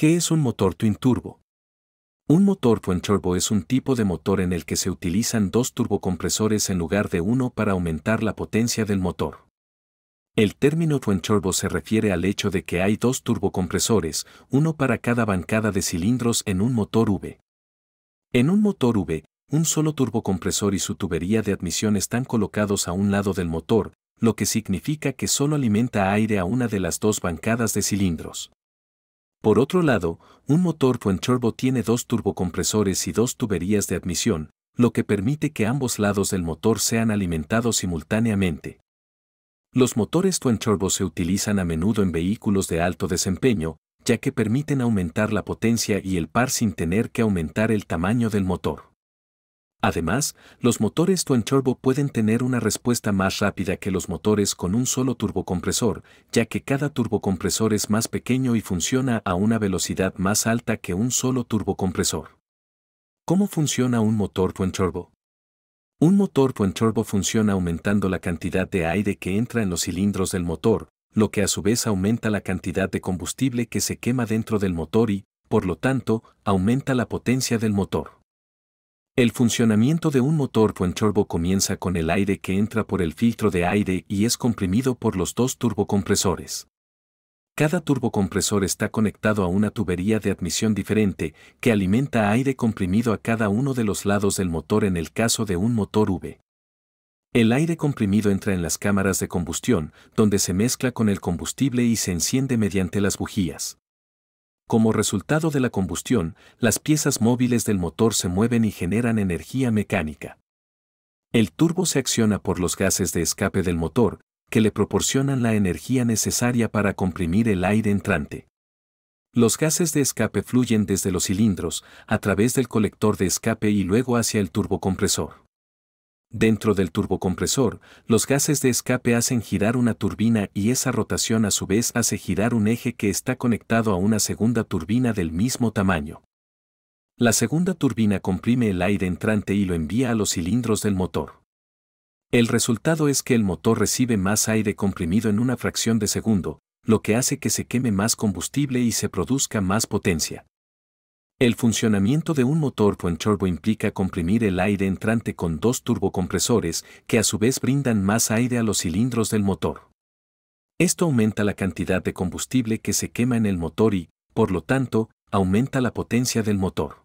¿Qué es un motor twin turbo? Un motor twin turbo es un tipo de motor en el que se utilizan dos turbocompresores en lugar de uno para aumentar la potencia del motor. El término twin turbo se refiere al hecho de que hay dos turbocompresores, uno para cada bancada de cilindros en un motor V. En un motor V, un solo turbocompresor y su tubería de admisión están colocados a un lado del motor, lo que significa que solo alimenta aire a una de las dos bancadas de cilindros. Por otro lado, un motor turbo tiene dos turbocompresores y dos tuberías de admisión, lo que permite que ambos lados del motor sean alimentados simultáneamente. Los motores turbo se utilizan a menudo en vehículos de alto desempeño, ya que permiten aumentar la potencia y el par sin tener que aumentar el tamaño del motor. Además, los motores Twin pueden tener una respuesta más rápida que los motores con un solo turbocompresor, ya que cada turbocompresor es más pequeño y funciona a una velocidad más alta que un solo turbocompresor. ¿Cómo funciona un motor Twin Un motor Twin funciona aumentando la cantidad de aire que entra en los cilindros del motor, lo que a su vez aumenta la cantidad de combustible que se quema dentro del motor y, por lo tanto, aumenta la potencia del motor. El funcionamiento de un motor Fuenchorbo comienza con el aire que entra por el filtro de aire y es comprimido por los dos turbocompresores. Cada turbocompresor está conectado a una tubería de admisión diferente que alimenta aire comprimido a cada uno de los lados del motor en el caso de un motor V. El aire comprimido entra en las cámaras de combustión, donde se mezcla con el combustible y se enciende mediante las bujías. Como resultado de la combustión, las piezas móviles del motor se mueven y generan energía mecánica. El turbo se acciona por los gases de escape del motor, que le proporcionan la energía necesaria para comprimir el aire entrante. Los gases de escape fluyen desde los cilindros, a través del colector de escape y luego hacia el turbocompresor. Dentro del turbocompresor, los gases de escape hacen girar una turbina y esa rotación a su vez hace girar un eje que está conectado a una segunda turbina del mismo tamaño. La segunda turbina comprime el aire entrante y lo envía a los cilindros del motor. El resultado es que el motor recibe más aire comprimido en una fracción de segundo, lo que hace que se queme más combustible y se produzca más potencia. El funcionamiento de un motor con implica comprimir el aire entrante con dos turbocompresores que a su vez brindan más aire a los cilindros del motor. Esto aumenta la cantidad de combustible que se quema en el motor y, por lo tanto, aumenta la potencia del motor.